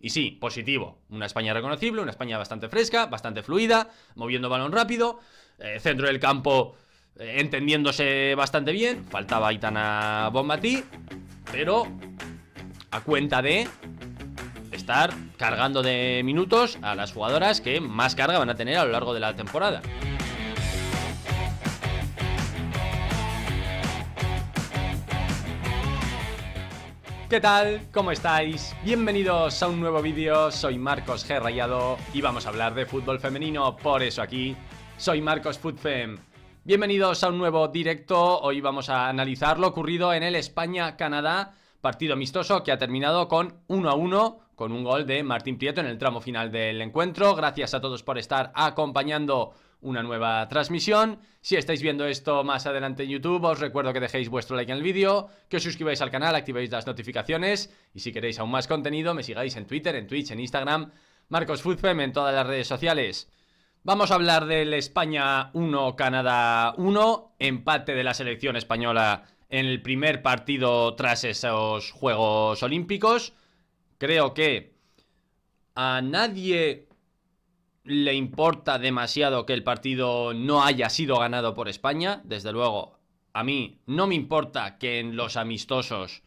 Y sí, positivo. Una España reconocible, una España bastante fresca, bastante fluida, moviendo balón rápido, eh, centro del campo eh, entendiéndose bastante bien. Faltaba Itana Bombatí, pero a cuenta de estar cargando de minutos a las jugadoras que más carga van a tener a lo largo de la temporada. ¿Qué tal? ¿Cómo estáis? Bienvenidos a un nuevo vídeo, soy Marcos G. Rayado y vamos a hablar de fútbol femenino, por eso aquí soy Marcos Footfem. Bienvenidos a un nuevo directo, hoy vamos a analizar lo ocurrido en el España-Canadá, partido amistoso que ha terminado con 1 a 1, con un gol de Martín Prieto en el tramo final del encuentro. Gracias a todos por estar acompañando una nueva transmisión. Si estáis viendo esto más adelante en YouTube, os recuerdo que dejéis vuestro like en el vídeo, que os suscribáis al canal, activéis las notificaciones y si queréis aún más contenido, me sigáis en Twitter, en Twitch, en Instagram, Marcos Fuzfem, en todas las redes sociales. Vamos a hablar del España 1, Canadá 1, empate de la selección española en el primer partido tras esos Juegos Olímpicos. Creo que a nadie le importa demasiado que el partido no haya sido ganado por España. Desde luego, a mí no me importa que en los amistosos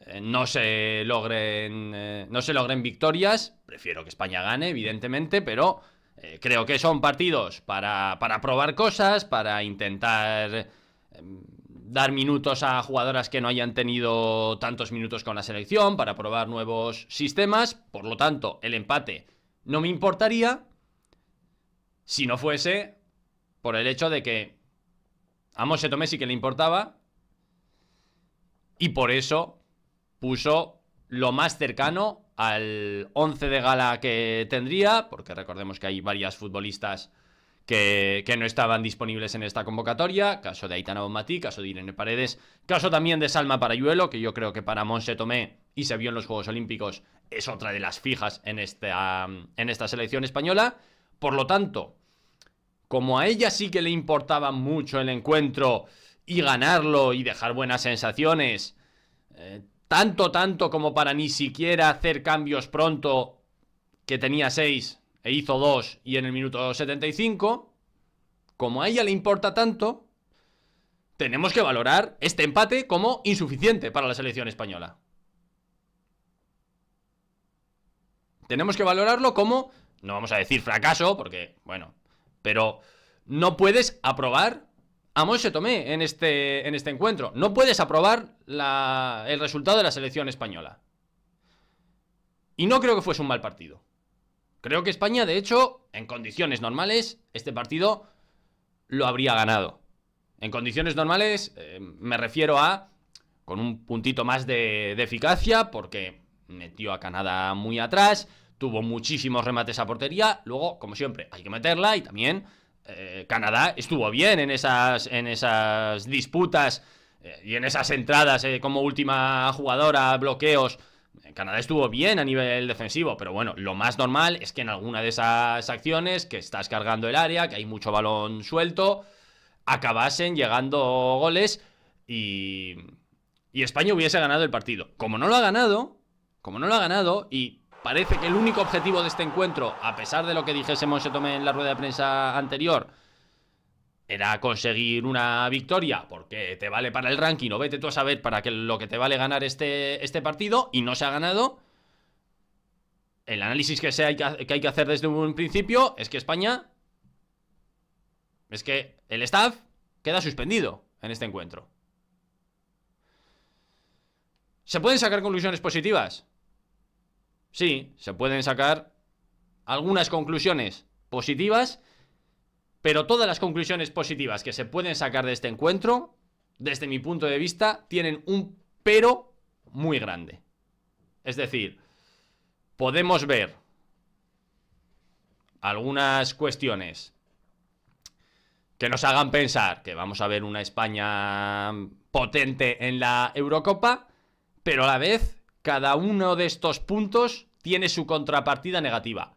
eh, no se logren eh, no se logren victorias prefiero que España gane evidentemente pero eh, creo que son partidos para, para probar cosas para intentar em, dar minutos a jugadoras que no hayan tenido tantos minutos con la selección para probar nuevos sistemas por lo tanto el empate no me importaría si no fuese por el hecho de que a Monse Tomé sí que le importaba y por eso puso lo más cercano al 11 de gala que tendría, porque recordemos que hay varias futbolistas que, no estaban disponibles en esta convocatoria, caso de Aitana Bonmatí, caso de Irene Paredes, caso también de Salma Parayuelo, que yo creo que para Monse Tomé y se vio en los Juegos Olímpicos, es otra de las fijas en esta, mm, en esta selección española. Por lo tanto, como a ella sí que le importaba mucho el encuentro y ganarlo y dejar buenas sensaciones, eh, tanto, tanto como para ni siquiera hacer cambios pronto, que tenía 6 e hizo 2 y en el minuto 75, como a ella le importa tanto, tenemos que valorar este empate como insuficiente para la selección española. Tenemos que valorarlo como, no vamos a decir fracaso, porque, bueno, pero no puedes aprobar a se Tomé en este, en este encuentro. No puedes aprobar el resultado de la selección española. Y no creo que fuese un mal partido. Creo que España, de hecho, en condiciones normales, este partido lo habría ganado. En condiciones normales eh, me refiero a con un puntito más de eficacia, porque metió a Canadá muy atrás, tuvo muchísimos remates a portería, luego, como siempre, hay que meterla y también eh, Canadá estuvo bien en esas, en esas disputas eh, y en esas entradas eh, como última jugadora, bloqueos. Canadá estuvo bien a nivel defensivo, pero bueno, lo más normal es que en alguna de esas acciones, que estás cargando el área, que hay mucho balón suelto, acabasen llegando goles y, y España hubiese ganado el partido. Como no lo ha ganado, como no lo ha ganado y parece que el único objetivo de este encuentro, a pesar de lo que dijésemos tomé en la rueda de prensa anterior, era conseguir una victoria, porque te vale para el ranking, o vete tú a saber para lo que te vale ganar este, este partido, y no se ha ganado. El análisis que, que hay que hacer desde un principio es que España. Es que el staff queda suspendido en este encuentro. ¿Se pueden sacar conclusiones positivas? Sí, se pueden sacar algunas conclusiones positivas, pero todas las conclusiones positivas que se pueden sacar de este encuentro, desde mi punto de vista, tienen un pero muy grande. Es decir, podemos ver algunas cuestiones que nos hagan pensar que vamos a ver una España potente en la Eurocopa, pero a la vez cada uno de estos puntos tiene su contrapartida negativa.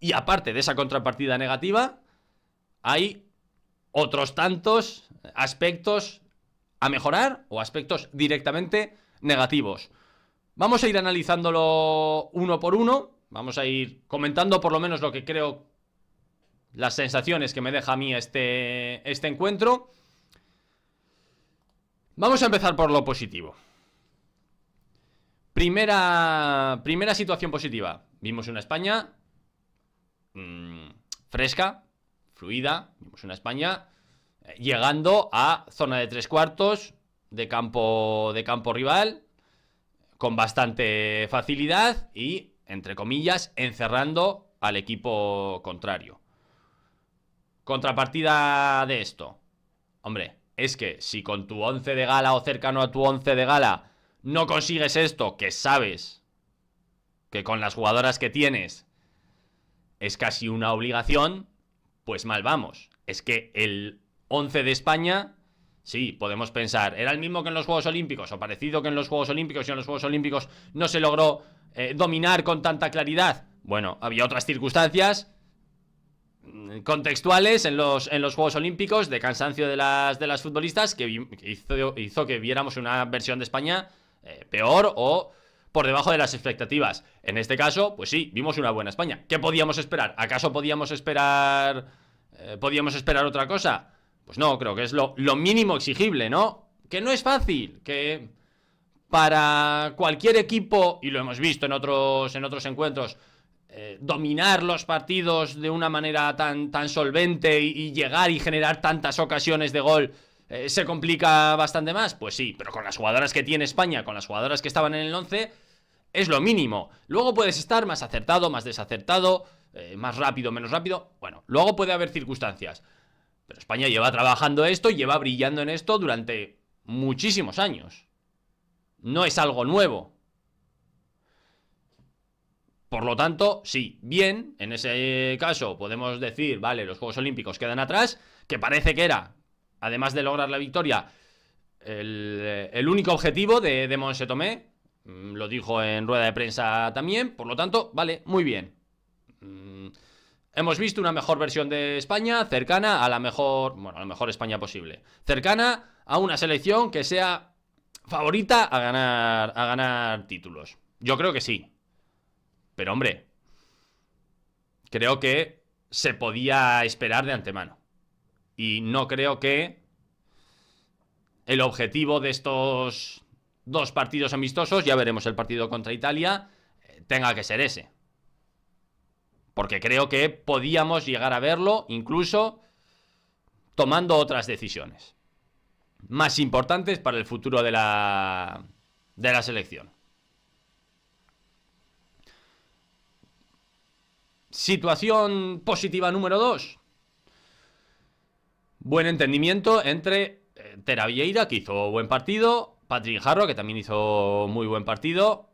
Y aparte de esa contrapartida negativa, hay otros tantos aspectos a mejorar o aspectos directamente negativos. Vamos a ir analizándolo uno por uno, vamos a ir comentando por lo menos lo que creo las sensaciones que me deja a mí este, este encuentro. Vamos a empezar por lo positivo. Primera, primera situación positiva. Vimos una España mm, fresca, fluida. Vimos una España eh, llegando a zona de tres cuartos de campo, de campo rival con bastante facilidad y, entre comillas, encerrando al equipo contrario. Contrapartida de esto. Hombre, es que si con tu 11 de gala o cercano a tu 11 de gala no consigues esto, que sabes que con las jugadoras que tienes es casi una obligación, pues mal vamos. Es que el 11 de España, sí, podemos pensar, era el mismo que en los Juegos Olímpicos, o parecido que en los Juegos Olímpicos, y en los Juegos Olímpicos no se logró eh, dominar con tanta claridad. Bueno, había otras circunstancias mm, contextuales en los, en los Juegos Olímpicos de cansancio de las, de las futbolistas que hizo que viéramos una versión de España eh, peor o por debajo de las expectativas. En este caso, pues sí, vimos una buena España. ¿Qué podíamos esperar? ¿Acaso podíamos esperar... Eh, podíamos esperar otra cosa? Pues no, creo que es lo, mínimo exigible, ¿no? Que no es fácil, que para cualquier equipo, y lo hemos visto en otros, en otros encuentros, eh, dominar los partidos de una manera tan, tan solvente y, y, llegar y generar tantas ocasiones de gol eh, ¿Se complica bastante más? Pues sí, pero con las jugadoras que tiene España, con las jugadoras que estaban en el 11, es lo mínimo. Luego puedes estar más acertado, más desacertado, eh, más rápido, menos rápido. Bueno, luego puede haber circunstancias. Pero España lleva trabajando esto, lleva brillando en esto durante muchísimos años. No es algo nuevo. Por lo tanto, sí, bien, en ese caso podemos decir, vale, los Juegos Olímpicos quedan atrás, que parece que era además de lograr la victoria, el, único objetivo de, de Tomé, mm, lo dijo en rueda de prensa también, por lo tanto, vale, muy bien. Mm, hemos visto una mejor versión de España, cercana a la mejor, bueno, a la mejor España posible, cercana a una selección que sea favorita a ganar, a ganar títulos. Yo creo que sí. Pero hombre, creo que se podía esperar de antemano. Y no creo que el objetivo de estos dos partidos amistosos, ya veremos el partido contra Italia, eh, tenga que ser ese. Porque creo que podíamos llegar a verlo incluso tomando otras decisiones más importantes para el futuro de la, de la selección. Situación positiva número 2. Buen entendimiento entre eh, Tera Vieira, que hizo buen partido, Patrick Jarro, que también hizo muy buen partido,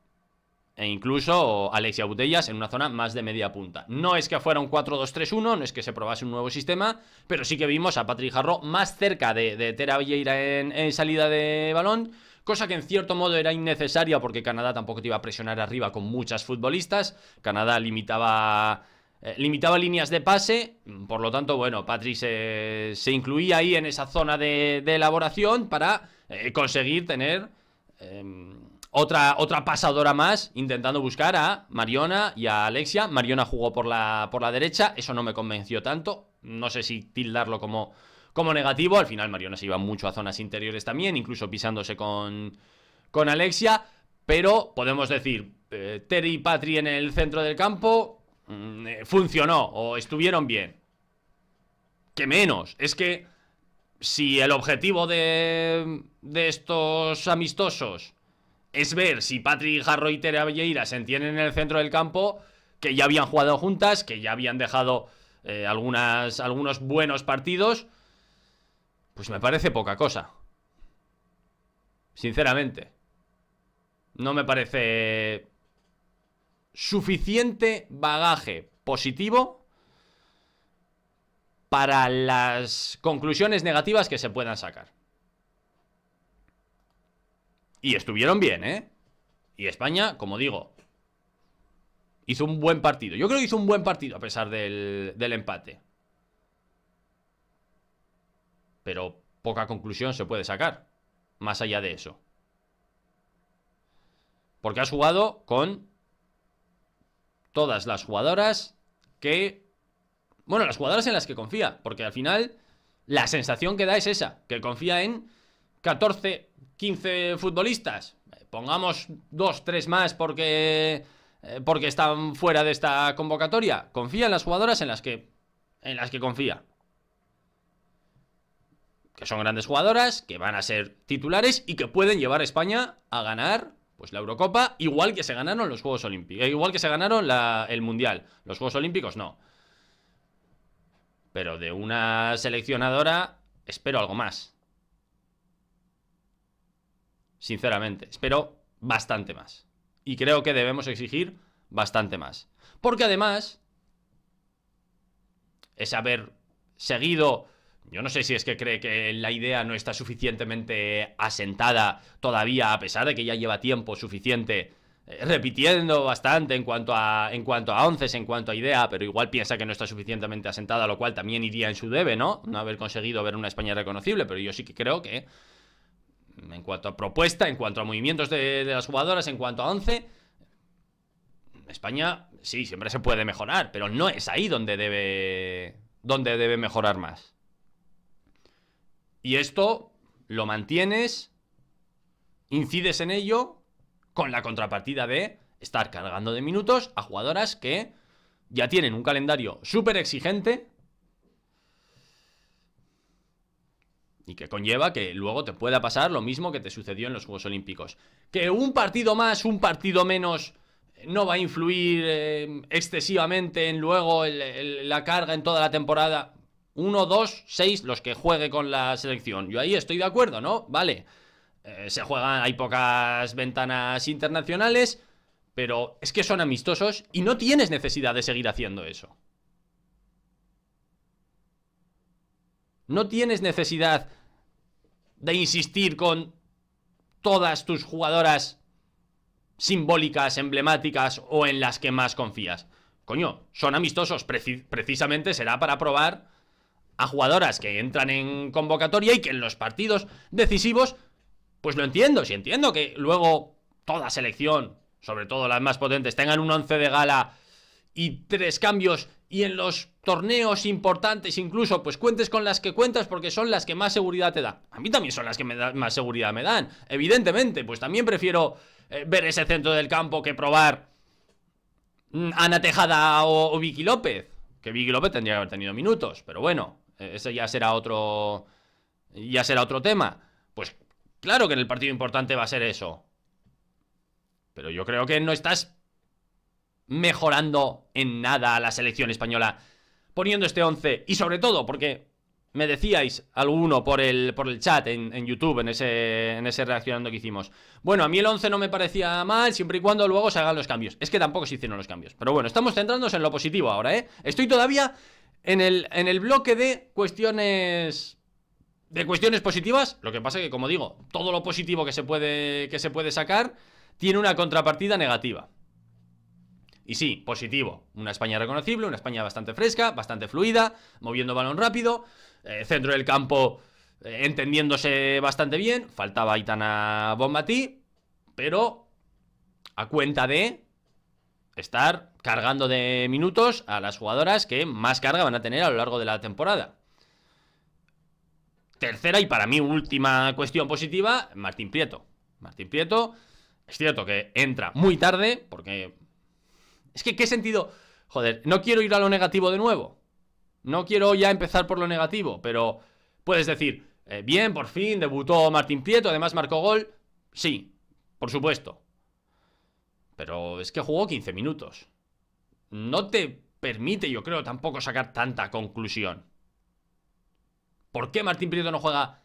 e incluso Alexia Butellas en una zona más de media punta. No es que fuera un 4-2-3-1, no es que se probase un nuevo sistema, pero sí que vimos a Patrick Jarro más cerca de, Tera Vieira en, en, salida de balón, cosa que en cierto modo era innecesaria porque Canadá tampoco te iba a presionar arriba con muchas futbolistas, Canadá limitaba eh, limitaba líneas de pase, mm, por lo tanto, bueno, Patrick se, incluía ahí en esa zona de, elaboración para eh, conseguir tener em, otra, otra pasadora más, intentando buscar a Mariona y a Alexia. Mariona jugó por la, por la derecha, eso no me convenció tanto, no sé si tildarlo como, como negativo, al final Mariona se iba mucho a zonas interiores también, incluso pisándose con, con Alexia, pero podemos decir, eh, Terry y Patri en el centro del campo, Mm, eh, funcionó o estuvieron bien. Que menos. Es que si el objetivo de, de estos amistosos es ver si Patrick Jarro y Tere se entienden en el centro del campo, que ya habían jugado juntas, que ya habían dejado eh, algunas, algunos buenos partidos, pues me parece poca cosa. Sinceramente. No me parece suficiente bagaje positivo para las conclusiones negativas que se puedan sacar. Y estuvieron bien, ¿eh? Y España, como digo, hizo un buen partido. Yo creo que hizo un buen partido a pesar del, empate. Pero poca conclusión se puede sacar, más allá de eso. Porque has jugado con todas las jugadoras que... Bueno, las jugadoras en las que confía, porque al final la sensación que da es esa, que confía en 14, 15 futbolistas. Pongamos 2, 3 más porque, eh, porque están fuera de esta convocatoria. Confía en las jugadoras en las que, en las que confía. Que son grandes jugadoras, que van a ser titulares y que pueden llevar a España a ganar pues la Eurocopa, igual que se ganaron los Juegos Olímpicos, eh, igual que se ganaron el Mundial. Los Juegos Olímpicos no. Pero de una seleccionadora espero algo más. Sinceramente, espero bastante más. Y creo que debemos exigir bastante más. Porque además, es haber seguido yo no sé si es que cree que la idea no está suficientemente asentada todavía, a pesar de que ya lleva tiempo suficiente eh, repitiendo bastante en cuanto a en cuanto a onces, en cuanto a idea, pero igual piensa que no está suficientemente asentada, lo cual también iría en su debe, ¿no? No haber conseguido ver una España reconocible, pero yo sí que creo que mm, en cuanto a propuesta, en cuanto a movimientos de, las jugadoras, en cuanto a once, España sí, siempre se puede mejorar, pero no es ahí donde debe donde debe mejorar más. Y esto lo mantienes, incides en ello con la contrapartida de estar cargando de minutos a jugadoras que ya tienen un calendario súper exigente y que conlleva que luego te pueda pasar lo mismo que te sucedió en los Juegos Olímpicos. Que un partido más, un partido menos eh, no va a influir eh, excesivamente en luego la carga en toda la temporada. Uno, dos, seis, los que juegue con la selección. Yo ahí estoy de acuerdo, ¿no? Vale. Eh, se juegan, hay pocas ventanas internacionales, pero es que son amistosos y no tienes necesidad de seguir haciendo eso. No tienes necesidad de insistir con todas tus jugadoras simbólicas, emblemáticas o en las que más confías. Coño, son amistosos, precisamente será para probar a jugadoras que entran en convocatoria y que en los partidos decisivos, pues lo entiendo, si entiendo que luego toda selección, sobre todo las más potentes, tengan un once de gala y tres cambios y en los torneos importantes incluso, pues cuentes con las que cuentas porque son las que más seguridad te dan. A mí también son las que me dan más seguridad me dan, evidentemente, pues también prefiero eh, ver ese centro del campo que probar mm, Ana Tejada o, o Vicky López, que Vicky López tendría que haber tenido minutos, pero bueno, eh, ese ya será otro. Ya será otro tema. Pues claro que en el partido importante va a ser eso. Pero yo creo que no estás mejorando en nada a la selección española poniendo este 11. Y sobre todo, porque me decíais alguno por el, por el chat en, en, YouTube, en ese, en ese reaccionando que hicimos. Bueno, a mí el 11 no me parecía mal, siempre y cuando luego se hagan los cambios. Es que tampoco se hicieron los cambios. Pero bueno, estamos centrándonos en lo positivo ahora, ¿eh? Estoy todavía en el, bloque de cuestiones de cuestiones positivas, lo que pasa es que, como digo, todo lo positivo que se puede, que se puede sacar tiene una contrapartida negativa. Y sí, positivo. Una España reconocible, una España bastante fresca, bastante fluida, moviendo balón rápido, eh, centro del campo eh, entendiéndose bastante bien. Faltaba Aitana Bombatí, pero a cuenta de estar cargando de minutos a las jugadoras que más carga van a tener a lo largo de la temporada. Tercera y para mí última cuestión positiva, Martín Prieto. Martín Prieto, es cierto que entra muy tarde, porque... Es que, ¿qué sentido? Joder, no quiero ir a lo negativo de nuevo. No quiero ya empezar por lo negativo, pero puedes decir, eh, bien, por fin debutó Martín Prieto, además marcó gol. Sí, por supuesto. Pero es que jugó 15 minutos no te permite, yo creo, tampoco sacar tanta conclusión. ¿Por qué Martín Prieto no juega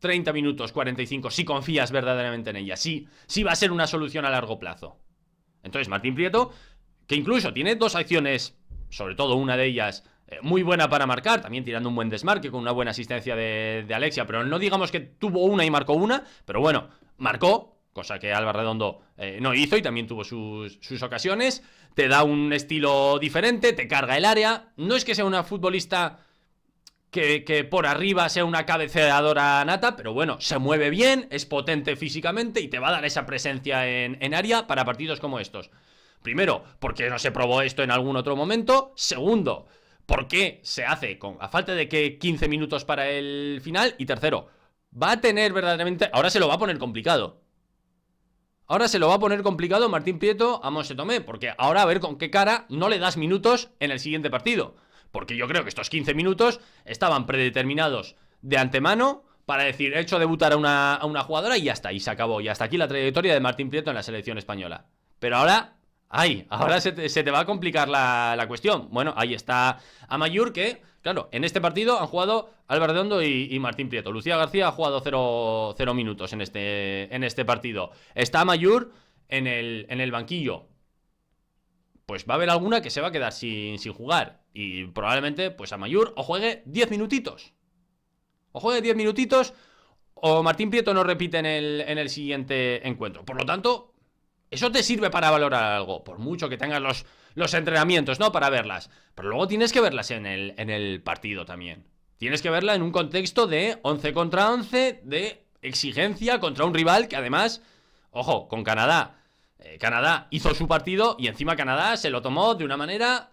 30 minutos, 45, si confías verdaderamente en ella? Sí, sí va a ser una solución a largo plazo. Entonces, Martín Prieto, que incluso tiene dos acciones, sobre todo una de ellas eh, muy buena para marcar, también tirando un buen desmarque con una buena asistencia de, de Alexia, pero no digamos que tuvo una y marcó una, pero bueno, marcó cosa que Alba Redondo eh, no hizo y también tuvo sus, ocasiones. Te da un estilo diferente, te carga el área. No es que sea una futbolista que, por arriba sea una cabeceadora nata, pero bueno, se mueve bien, es potente físicamente y te va a dar esa presencia en, área para partidos como estos. Primero, porque no se probó esto en algún otro momento. Segundo, porque se hace con a falta de que 15 minutos para el final. Y tercero, va a tener verdaderamente... Ahora se lo va a poner complicado Ahora se lo va a poner complicado Martín Prieto a Monse Tomé, porque ahora a ver con qué cara no le das minutos en el siguiente partido. Porque yo creo que estos 15 minutos estaban predeterminados de antemano para decir, he hecho debutar a una, jugadora y ya está, y se acabó. Y hasta aquí la trayectoria de Martín Prieto en la selección española. Pero ahora Ay, ahora se te, va a complicar la, la, cuestión. Bueno, ahí está a Amayur, que Claro, en este partido han jugado Álvaro de y, y, Martín Prieto. Lucía García ha jugado 0, 0 minutos en este, en este partido. Está Mayur en el, en el banquillo. Pues va a haber alguna que se va a quedar sin, sin jugar. Y probablemente, pues a Mayur o juegue 10 minutitos. O juegue 10 minutitos o Martín Prieto no repite el, en el siguiente encuentro. Por lo tanto, eso te sirve para valorar algo, por mucho que tengas los, entrenamientos, ¿no? Para verlas. Pero luego tienes que verlas en el, partido también. Tienes que verla en un contexto de 11 contra 11, de exigencia contra un rival que además, ojo, con Canadá. Eh, Canadá hizo su partido y encima Canadá se lo tomó de una manera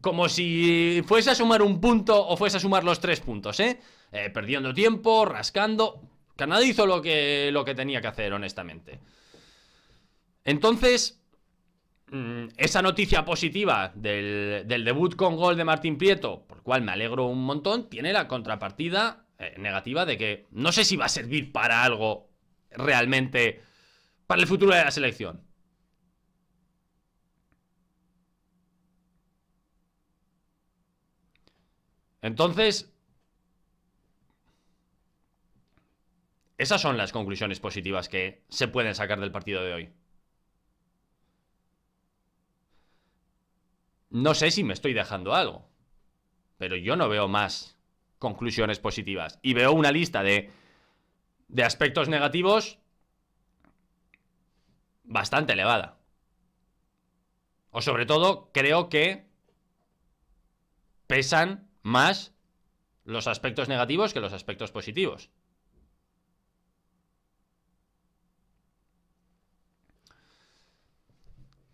como si fuese a sumar un punto o fuese a sumar los tres puntos, ¿eh? eh perdiendo tiempo, rascando. Canadá hizo lo que, lo que tenía que hacer, honestamente. Entonces, mm, esa noticia positiva del, debut con gol de Martín Prieto, por el cual me alegro un montón, tiene la contrapartida eh, negativa de que no sé si va a servir para algo realmente para el futuro de la selección. Entonces, esas son las conclusiones positivas que se pueden sacar del partido de hoy. No sé si me estoy dejando algo, pero yo no veo más conclusiones positivas. Y veo una lista de, de aspectos negativos bastante elevada. O sobre todo, creo que pesan más los aspectos negativos que los aspectos positivos.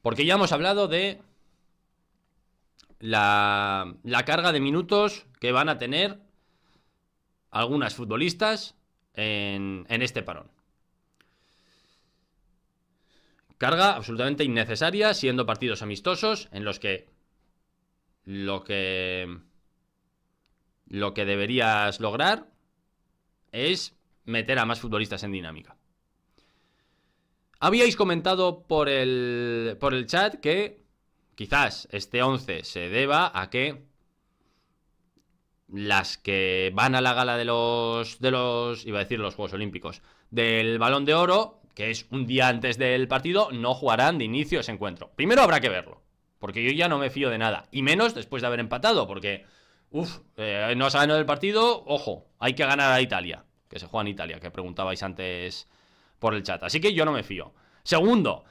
Porque ya hemos hablado de la, carga de minutos que van a tener algunas futbolistas en, este parón. Carga absolutamente innecesaria, siendo partidos amistosos en los que lo que lo que deberías lograr es meter a más futbolistas en dinámica. Habíais comentado por el chat que Quizás este 11 se deba a que las que van a la gala de los, de los, iba a decir los Juegos Olímpicos, del Balón de Oro, que es un día antes del partido, no jugarán de inicio ese encuentro. Primero habrá que verlo, porque yo ya no me fío de nada, y menos después de haber empatado, porque, Uf, eh, no se ha ganado el partido, ojo, hay que ganar a Italia, que se juega en Italia, que preguntabais antes por el chat, así que yo no me fío. Segundo,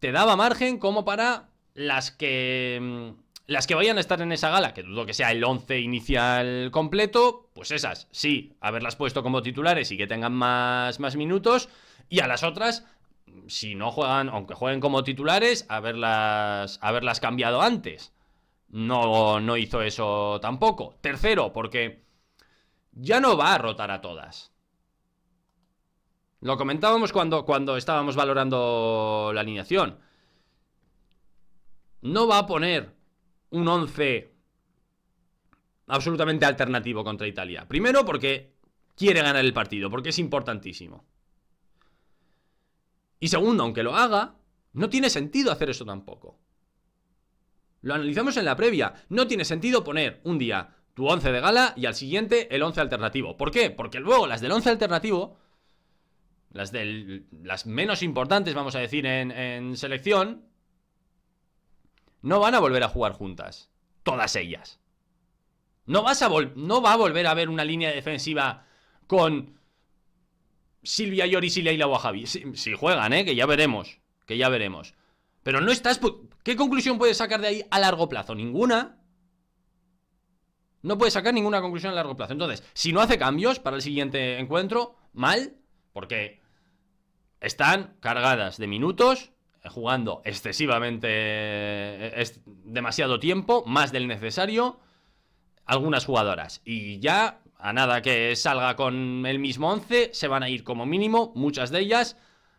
te daba margen como para las que... Mm, las que vayan a estar en esa gala, que dudo que sea el 11 inicial completo, pues esas, sí, haberlas puesto como titulares y que tengan más, más minutos. Y a las otras, si no juegan, aunque jueguen como titulares, haberlas, cambiado antes. No, no hizo eso tampoco. Tercero, porque ya no va a rotar a todas. Lo comentábamos cuando, cuando estábamos valorando la alineación no va a poner un 11 absolutamente alternativo contra Italia. Primero porque quiere ganar el partido, porque es importantísimo. Y segundo, aunque lo haga, no tiene sentido hacer eso tampoco. Lo analizamos en la previa. No tiene sentido poner un día tu 11 de gala y al siguiente el 11 alternativo. ¿Por qué? Porque luego las del 11 alternativo, las, del, las menos importantes, vamos a decir, en selección, no van a volver a jugar juntas. Todas ellas. No, a no va a volver a haber una línea defensiva con Silvia Lloris y Leila Wajabi. Si, si, juegan, ¿eh? Que ya veremos. Que ya veremos. Pero no estás... ¿Qué conclusión puedes sacar de ahí a largo plazo? Ninguna. No puedes sacar ninguna conclusión a largo plazo. Entonces, si no hace cambios para el siguiente encuentro, mal, porque están cargadas de minutos jugando excesivamente, eh, demasiado tiempo, más del necesario, algunas jugadoras. Y ya, a nada que salga con el mismo 11, se van a ir como mínimo, muchas de ellas,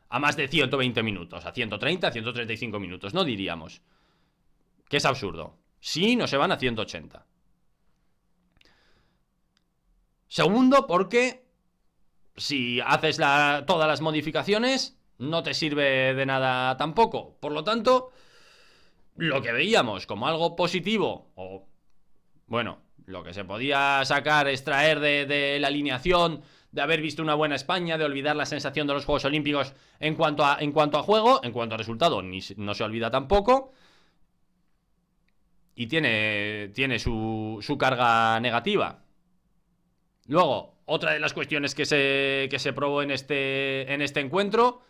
a más de 120 minutos, a 130, a 135 minutos, no diríamos. Que es absurdo. Sí, no se van a 180. Segundo, porque si haces la, todas las modificaciones, no te sirve de nada tampoco. Por lo tanto, lo que veíamos como algo positivo, o bueno, lo que se podía sacar, extraer de, de la alineación, de haber visto una buena España, de olvidar la sensación de los Juegos Olímpicos en cuanto a, en cuanto a juego, en cuanto a resultado, no se olvida tampoco. Y tiene, tiene su, su carga negativa. Luego, otra de las cuestiones que se, que se probó en este, en este encuentro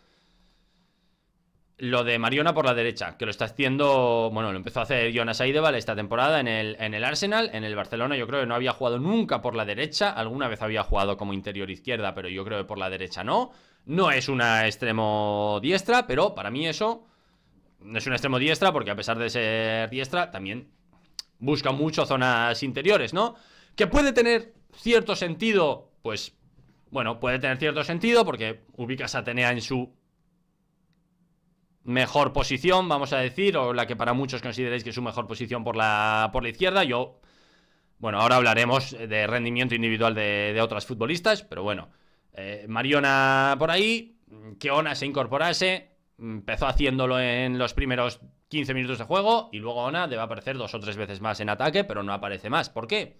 lo de Mariona por la derecha, que lo está haciendo, bueno, lo empezó a hacer Jonas Aideval esta temporada en el, en el Arsenal, en el Barcelona yo creo que no había jugado nunca por la derecha, alguna vez había jugado como interior izquierda, pero yo creo que por la derecha no, no es una extremo diestra, pero para mí eso no es una extremo diestra porque a pesar de ser diestra también busca mucho zonas interiores, ¿no? Que puede tener cierto sentido, pues, bueno, puede tener cierto sentido porque ubicas a en su mejor posición, vamos a decir, o la que para muchos consideréis que es su mejor posición por la, por la izquierda. Yo, bueno, ahora hablaremos de rendimiento individual de, otras futbolistas, pero bueno, eh, Mariona por ahí, que Ona se incorporase, empezó haciéndolo en los primeros 15 minutos de juego y luego Ona debe aparecer dos o tres veces más en ataque, pero no aparece más. ¿Por qué?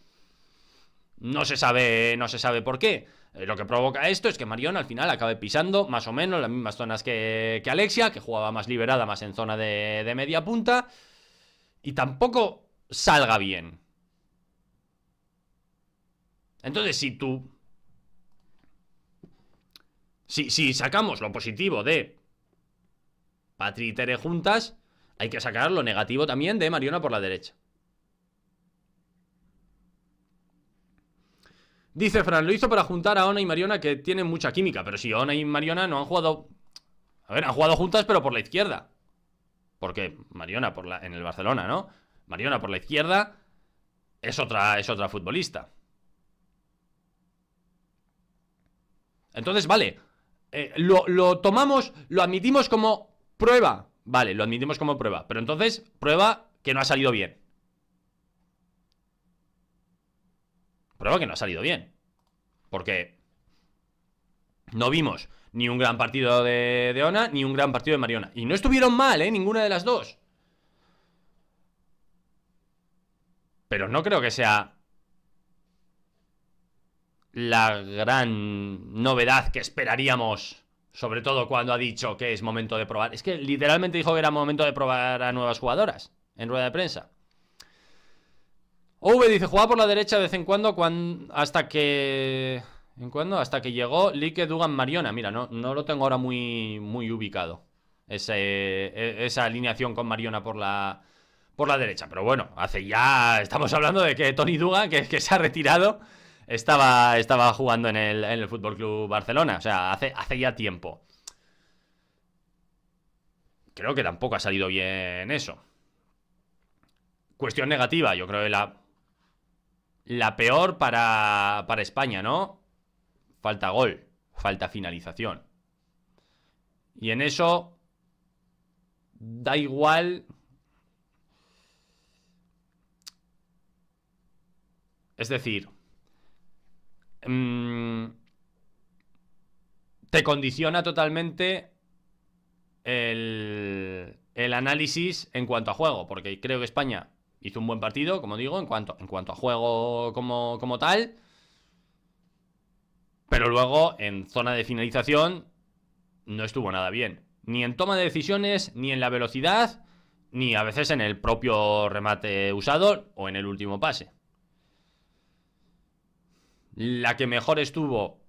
No se sabe, no se sabe por qué. Eh, lo que provoca esto es que Marion al final acabe pisando más o menos las mismas zonas que, Alexia, que jugaba más liberada, más en zona de, media punta. Y tampoco salga bien. Entonces, si tú... Si, si sacamos lo positivo de Patri y Tere juntas, hay que sacar lo negativo también de Mariona por la derecha. Dice Fran, lo hizo para juntar a Ona y Mariona que tienen mucha química, pero si Ona y Mariona no han jugado... A ver, han jugado juntas pero por la izquierda. Porque Mariona por la... en el Barcelona, ¿no? Mariona por la izquierda es otra, es otra futbolista. Entonces, vale, eh, lo tomamos, lo admitimos como prueba. Vale, lo admitimos como prueba. Pero entonces, prueba que no ha salido bien. Prueba que no ha salido bien. Porque no vimos ni un gran partido de, Ona ni un gran partido de Mariona. Y no estuvieron mal, ¿eh? Ninguna de las dos. Pero no creo que sea la gran novedad que esperaríamos. Sobre todo cuando ha dicho que es momento de probar. Es que literalmente dijo que era momento de probar a nuevas jugadoras en rueda de prensa. V dice, jugaba por la derecha de vez en cuando, hasta que... ¿En cuándo? Hasta que llegó Lique Dugan Mariona. Mira, no, lo tengo ahora muy, muy ubicado. E, esa alineación con Mariona por la, por la derecha. Pero bueno, hace ya... Estamos hablando de que Tony Dugan, que, se ha retirado, estaba, estaba jugando en el, en Fútbol Club Barcelona. O sea, hace, hace ya tiempo. Creo que tampoco ha salido bien eso. Cuestión negativa, yo creo que la la peor para, para España, ¿no? Falta gol, falta finalización. Y en eso da igual. Es decir, mm, te condiciona totalmente el, el análisis en cuanto a juego, porque creo que España hizo un buen partido, como digo, en cuanto, a juego como, tal. Pero luego, en zona de finalización, no estuvo nada bien. Ni en toma de decisiones, ni en la velocidad, ni a veces en el propio remate usado o en el último pase. La que mejor estuvo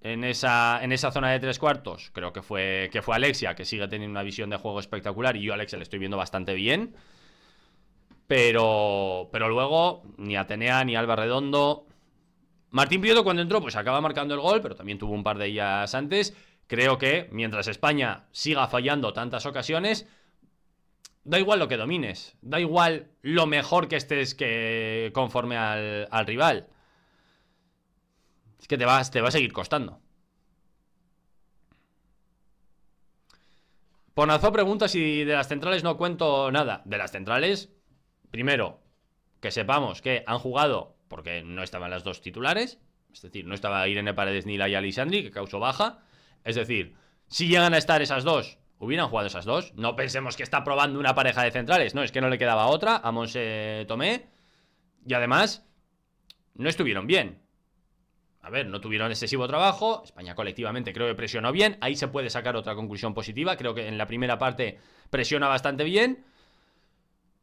en esa, zona de tres cuartos, creo que fue, que fue Alexia, que sigue teniendo una visión de juego espectacular y yo a Alexia le estoy viendo bastante bien. Pero, pero luego, ni Atenea ni Alba Redondo. Martín Prieto cuando entró, pues acaba marcando el gol, pero también tuvo un par de ellas antes. Creo que mientras España siga fallando tantas ocasiones, da igual lo que domines, da igual lo mejor que estés que conforme al, rival. Es que te, vas, te va a seguir costando. Ponazo pregunta si de las centrales no cuento nada. De las centrales, primero, que sepamos que han jugado porque no estaban las dos titulares, es decir, no estaba Irene Paredes ni y Lisandri, que causó baja. Es decir, si llegan a estar esas dos, hubieran jugado esas dos. No pensemos que está probando una pareja de centrales, no, es que no le quedaba otra a Monse Tomé. Y además, no estuvieron bien. A ver, no tuvieron excesivo trabajo. España colectivamente creo que presionó bien. Ahí se puede sacar otra conclusión positiva. Creo que en la primera parte presiona bastante bien.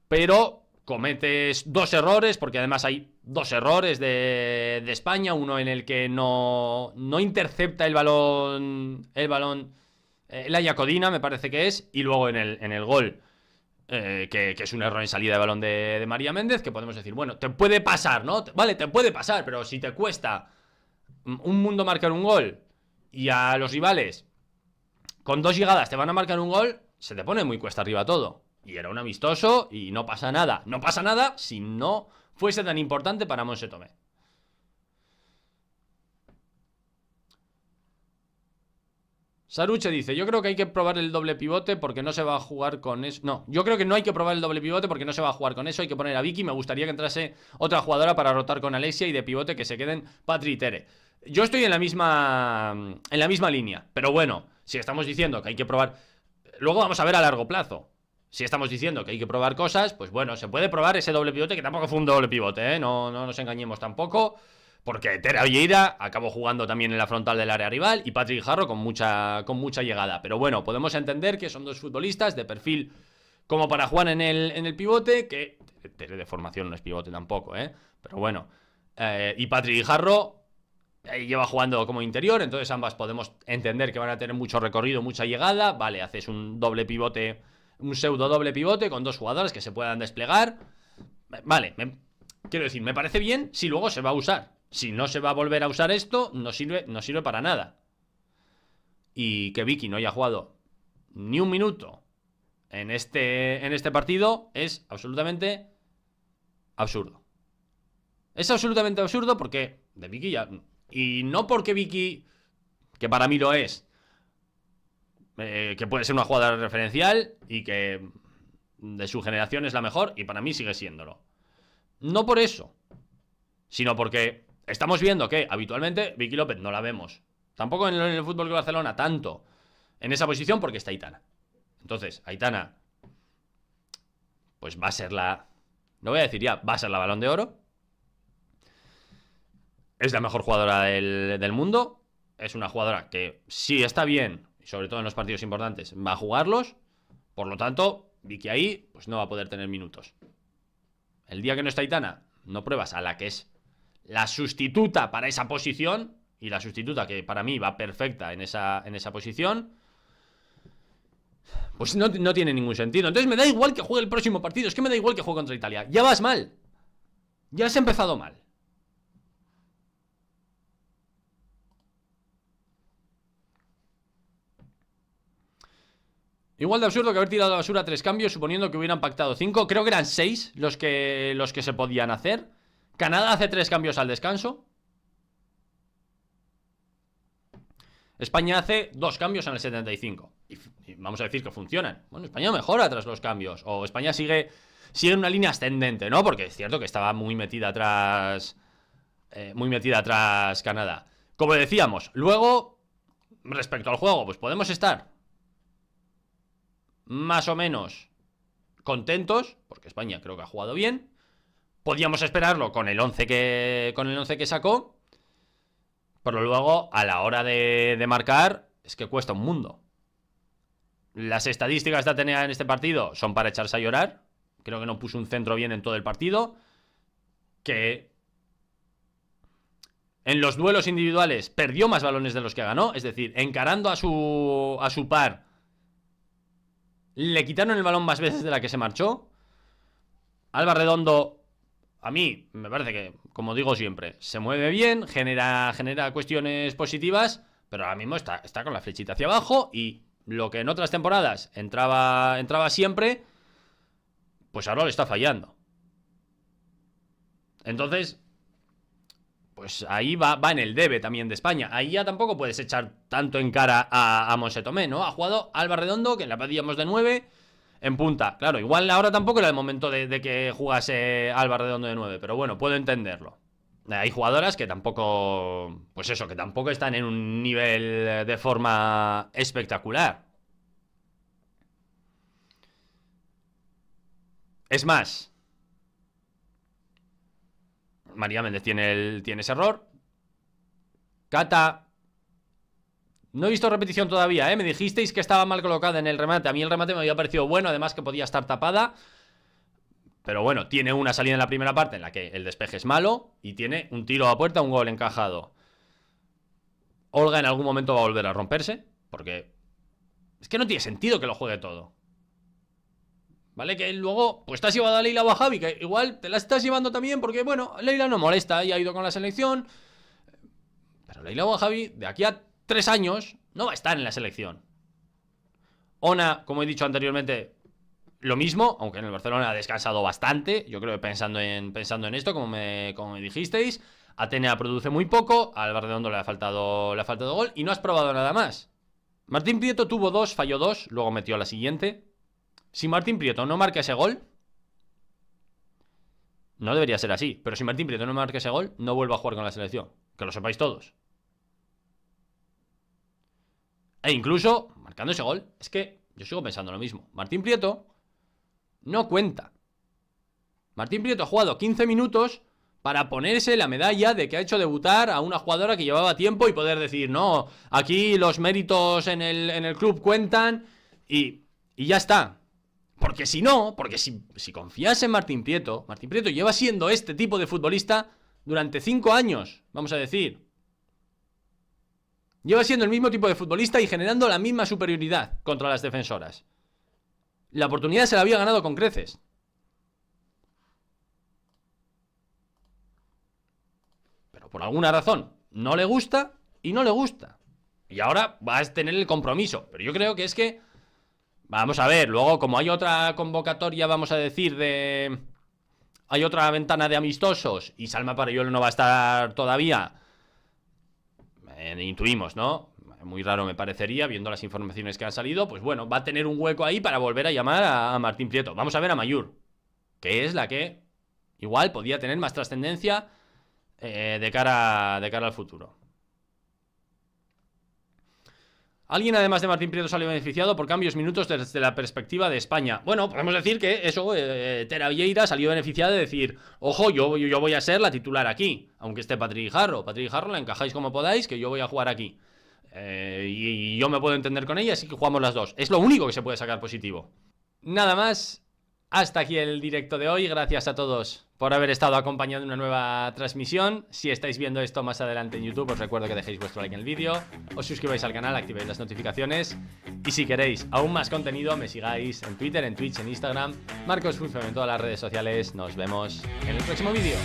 Pero cometes dos errores, porque además hay dos errores de, España, uno en el que no, no intercepta el balón, el balón, eh, la Yacodina me parece que es, y luego en el, en el gol, eh, que, es un error en salida de balón de, de, María Méndez, que podemos decir, bueno, te puede pasar, ¿no? Vale, te puede pasar, pero si te cuesta un mundo marcar un gol y a los rivales con dos llegadas te van a marcar un gol, se te pone muy cuesta arriba todo. Y era un amistoso y no pasa nada. No pasa nada si no fuese tan importante para Monse Tomé. Saruche dice, yo creo que hay que probar el doble pivote porque no se va a jugar con eso. No, yo creo que no hay que probar el doble pivote porque no se va a jugar con eso. Hay que poner a Vicky. Me gustaría que entrase otra jugadora para rotar con Alexia y de pivote que se queden Patri y Tere. Yo estoy en la misma. en la misma línea. Pero bueno, si estamos diciendo que hay que probar. Luego vamos a ver a largo plazo. Si estamos diciendo que hay que probar cosas, pues bueno, se puede probar ese doble pivote, que tampoco fue un doble pivote, ¿eh? no, no nos engañemos tampoco. Porque Tera Vieira acabó jugando también en la frontal del área rival y Patrick Jarro con mucha, con mucha llegada. Pero bueno, podemos entender que son dos futbolistas de perfil como para juan en el, en el pivote, que Tere de formación no es pivote tampoco, ¿eh? Pero bueno. Eh, y Patrick Jarro lleva jugando como interior, entonces ambas podemos entender que van a tener mucho recorrido, mucha llegada. Vale, haces un doble pivote un pseudo doble pivote con dos jugadores que se puedan desplegar. Vale, quiero decir, me parece bien si luego se va a usar. Si no se va a volver a usar esto, no sirve, no sirve para nada. Y que Vicky no haya jugado ni un minuto en este, en este partido es absolutamente absurdo. Es absolutamente absurdo porque de Vicky ya... Y no porque Vicky, que para mí lo es, eh, que puede ser una jugadora referencial y que de su generación es la mejor y para mí sigue siéndolo. No por eso, sino porque estamos viendo que habitualmente Vicky López no la vemos. Tampoco en el fútbol de Barcelona tanto en esa posición porque está Aitana. Entonces, Aitana, pues va a ser la... No voy a decir ya, va a ser la balón de oro. Es la mejor jugadora del, del mundo. Es una jugadora que, si está bien, sobre todo en los partidos importantes, va a jugarlos. Por lo tanto, Vicky ahí pues no va a poder tener minutos. El día que no está Itana, no pruebas a la que es la sustituta para esa posición y la sustituta que para mí va perfecta en esa, en esa posición. Pues no, no tiene ningún sentido. Entonces me da igual que juegue el próximo partido. Es que me da igual que juegue contra Italia. Ya vas mal. Ya has empezado mal. Igual de absurdo que haber tirado la basura tres cambios suponiendo que hubieran pactado cinco. Creo que eran seis los que, los que se podían hacer. Canadá hace tres cambios al descanso. España hace dos cambios en el 75. Y, vamos a decir que funcionan. Bueno, España mejora tras los cambios. O España sigue, sigue en una línea ascendente, ¿no? Porque es cierto que estaba muy metida atrás. Eh, muy metida atrás Canadá. Como decíamos, luego, respecto al juego, pues podemos estar más o menos contentos, porque España creo que ha jugado bien. Podíamos esperarlo con el 11 que, con el que sacó. Pero luego, a la hora de, marcar, es que cuesta un mundo. Las estadísticas de Atenea en este partido son para echarse a llorar. Creo que no puso un centro bien en todo el partido. Que en los duelos individuales perdió más balones de los que ganó. Es decir, encarando a su, a su par le quitaron el balón más veces de la que se marchó. Alba Redondo, a mí me parece que, como digo siempre, se mueve bien, genera, genera cuestiones positivas, pero ahora mismo está, con la flechita hacia abajo y lo que en otras temporadas entraba, entraba siempre, pues ahora le está fallando. Entonces, pues ahí va, va en el debe también de España. Ahí ya tampoco puedes echar tanto en cara a, a Monse Tomé, ¿no? Ha jugado Alba Redondo, que en la pedíamos de 9 en punta. Claro, igual ahora tampoco era el momento de, que jugase Alba Redondo de 9, pero bueno, puedo entenderlo. Hay jugadoras que tampoco, pues eso, que tampoco están en un nivel de forma espectacular. Es más, María Méndez tiene, tiene ese error. Cata. No he visto repetición todavía, ¿eh? Me dijisteis que estaba mal colocada en el remate. A mí el remate me había parecido bueno, además que podía estar tapada. Pero bueno, tiene una salida en la primera parte en la que el despeje es malo y tiene un tiro a puerta, un gol encajado. Olga en algún momento va a volver a romperse, porque es que no tiene sentido que lo juegue todo. ¿Vale? Que luego, pues te has llevado a Leila Wajabi, que igual te la estás llevando también porque, bueno, Leila no molesta, Y ha ido con la selección. Pero Leila Wajabi, de aquí a tres años, no va a estar en la selección. Ona, como he dicho anteriormente, lo mismo, aunque en el Barcelona ha descansado bastante, yo creo que pensando en, pensando en esto, como me, dijisteis. Atenea produce muy poco, al Barredondo le ha faltado, le ha faltado gol y no has probado nada más. Martín Prieto tuvo dos, falló dos, luego metió a la siguiente, si Martín Prieto no marca ese gol, no debería ser así, pero si Martín Prieto no marca ese gol, no vuelva a jugar con la selección. Que lo sepáis todos. E incluso, marcando ese gol, es que yo sigo pensando lo mismo. Martín Prieto no cuenta. Martín Prieto ha jugado 15 minutos para ponerse la medalla de que ha hecho debutar a una jugadora que llevaba tiempo y poder decir, no, aquí los méritos en el, en el club cuentan y, y ya está. Porque si no, porque si, confiase en Martín Prieto, Martín Prieto lleva siendo este tipo de futbolista durante cinco años, vamos a decir. Lleva siendo el mismo tipo de futbolista y generando la misma superioridad contra las defensoras. La oportunidad se la había ganado con creces. Pero por alguna razón no le gusta y no le gusta. Y ahora vas a tener el compromiso. Pero yo creo que es que Vamos a ver, luego como hay otra convocatoria, vamos a decir, de... Hay otra ventana de amistosos y Salma Parayolo no va a estar todavía. Eh, intuimos, ¿no? Muy raro me parecería, viendo las informaciones que han salido. Pues bueno, va a tener un hueco ahí para volver a llamar a, Martín Prieto. Vamos a ver a Mayur, que es la que igual podía tener más trascendencia eh, de, cara, de cara al futuro. Alguien además de Martín Prieto salió beneficiado por cambios minutos desde la perspectiva de España. Bueno, podemos decir que eso, eh, eh, Tera Vieira salió beneficiada de decir, ojo, yo, yo voy a ser la titular aquí, aunque esté Patrick Jarro. Patrick Jarro la encajáis como podáis, que yo voy a jugar aquí. Eh, y yo me puedo entender con ella, así que jugamos las dos. Es lo único que se puede sacar positivo. Nada más, hasta aquí el directo de hoy. Gracias a todos por haber estado acompañando una nueva transmisión. Si estáis viendo esto más adelante en YouTube, os recuerdo que dejéis vuestro like en el vídeo, os suscribáis al canal, activéis las notificaciones y si queréis aún más contenido, me sigáis en Twitter, en Twitch, en Instagram, Marcos Fulfem en todas las redes sociales. Nos vemos en el próximo vídeo.